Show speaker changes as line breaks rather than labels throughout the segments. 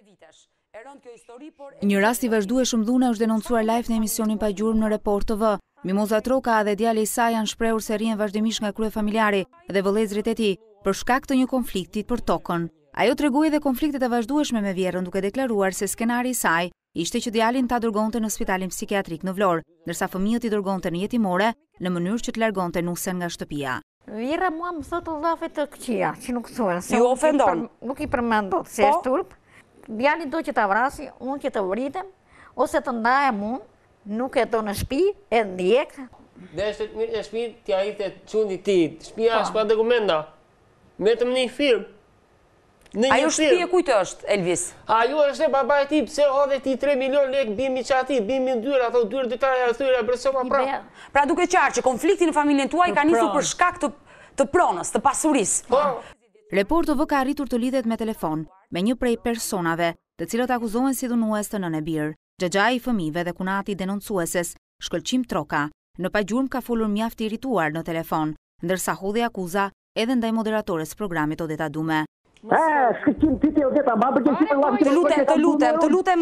Një rast i vazhdu e shumë dhune është denoncuar live në emisionin pa gjurëm në report të vë. Mimoza Troka dhe djale i saj janë shprehur se rinë vazhdimish nga krye familjari dhe vëlezrit e ti për shkak të një konfliktit për tokën. Ajo të reguje dhe konfliktet e vazhdueshme me vjerën duke deklaruar se skenari i saj ishte që djalin ta dërgonte në spitalin psikiatrik në Vlorë, nërsa fëmijët i dërgonte në jetimore në mënyrë që të largonte nusen nga shtëpia. Vjera mua më thotë u të këqia, që nuk thua. ofendon? Nuk i përmendot, se po, është turpë, djali do që të avrasi, unë që të vritem, ose të ndajem unë, nuk e to në shpi, e ndjek.
Dhe është mirë në shpi t'ja i të qundi ti, shpi është po. pa dokumenta, vetëm një firmë. Ajo shpi e kujtë është, Elvis?
Ajo është e babaj ti, pëse hodhe ti 3 milion lek, bimi që ati, bimi në dyra, ato dyrë dytarja, dyrë e bërësoma pra. Pra duke qarë që konfliktin në familjen tuaj ka njësu për shkak të
pronës, të pasuris. Po. Reporto vë ka rritur të lidhet me telefonë me një prej personave të cilët akuzohen si dhunues të nënë birë, gjëgja i fëmive dhe kunati denoncueses, shkëlqim troka, në pajgjurm ka folur mjaft i rituar në telefon, ndërsa hudhe akuza edhe ndaj moderatores programit Odeta Dume.
Të lutem, uh,
të lutem, të lutem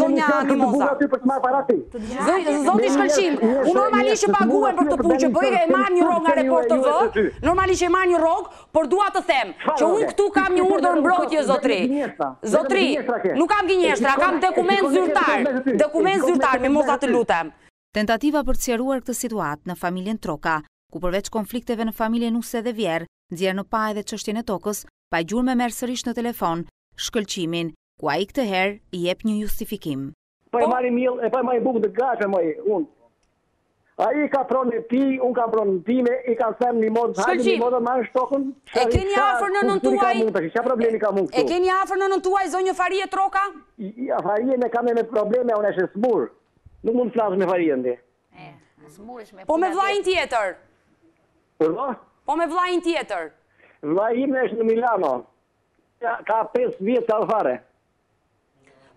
zonja animoza. Zonë
i shkëllqim, u normalisht që paguen për të që bëjve e marrë një rogë nga të vë, normalisht e marrë një rogë, por dua të them, që unë këtu kam një urdo në mbrojtje, zotri. Zotri, nuk kam gjinjeshtra, kam dokument zyrtar, dokument zyrtar, me moza të lutem.
Tentativa për të sjeruar këtë situatë në familjen Troka, ku përveç konflikteve në familjen Use dhe Vjerë, Ndjerë në pa edhe qështjene tokës, pa gjur me mërë sërish në telefon, shkëlqimin, ku a i këtë herë i jep një justifikim. Pa i po- marim
jil, e pa i marim bukë dhe gashë me unë. A i ka pronë e ti, unë ka pronë në time, i ka sem një modë, hajë një modë,
ma në shtokën, e ke një afer në
nëntuaj, e
keni afer në nëntuaj, zonë një farie troka?
Ja, farie me kam e me probleme, unë eshe smurë, nuk mund të flasë me farie ndi.
Po me vlajnë tjetër? Po me vlajnë tjetër?
Vla ime është në Milano. Ka 5 vjetë të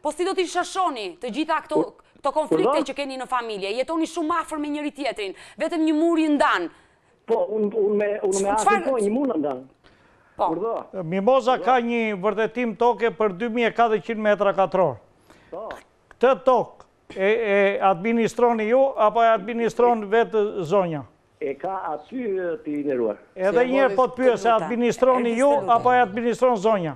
Po si do t'i shashoni të gjitha këto po- konflikte që keni në familje? Jetoni shumë afer me njëri tjetrin. Vetëm një muri ndanë.
Po, unë me
asë një muri ndan. ndanë. Po. Mimoza ka një vërdetim toke për 2400 metra katror. Po. Këtë tok e administroni ju, apo e administroni vetë zonja?
e ka aty të ineruar.
Edhe njërë po të pyës, se administroni ju,
apo e administron zonja?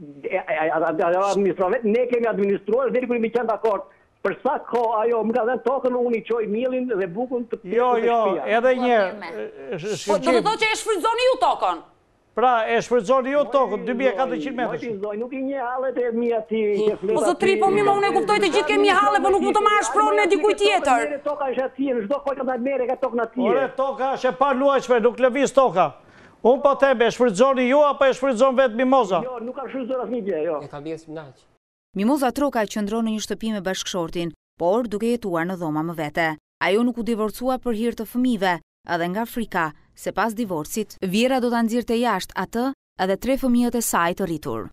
Ne kemi administruar, dhe një kërë mi qenë të akord. Përsa ko, ajo, më ka dhe tokën, unë i qoj milin dhe bukën të jo, pjesën
Jo, jo, edhe po, njërë. Po,
po, do të do që e shfridzoni ju tokën?
Pra, e shfrytëzoni jo tokën, 2400 metrë.
Nuk i një halët
e mija ti.
Po së tri, po mi më unë e kuptoj të gjithë kemi halët, po nuk më të ma shpronë në dikuj tjetër.
Toka është atje, në shdo kojtë në mere ka tokën atje.
Ore, toka është e par luajqme, nuk lëviz toka. Unë po tebe, e shfrytëzoni ju, apo e shfrytëzoni vetë mimoza?
Jo, nuk ka shfrytëzoni asë një gje, jo. E ka
bjesë më naqë. Mimoza Troka qëndronë një shtëpi me bashkëshortin, por duke jetuar në dhoma më vete. Ajo nuk u divorcua për hirtë të fëmive, edhe nga Afrika, se pas divorcit, vjera do të nëzirë të jashtë atë edhe tre fëmijët e saj të rritur.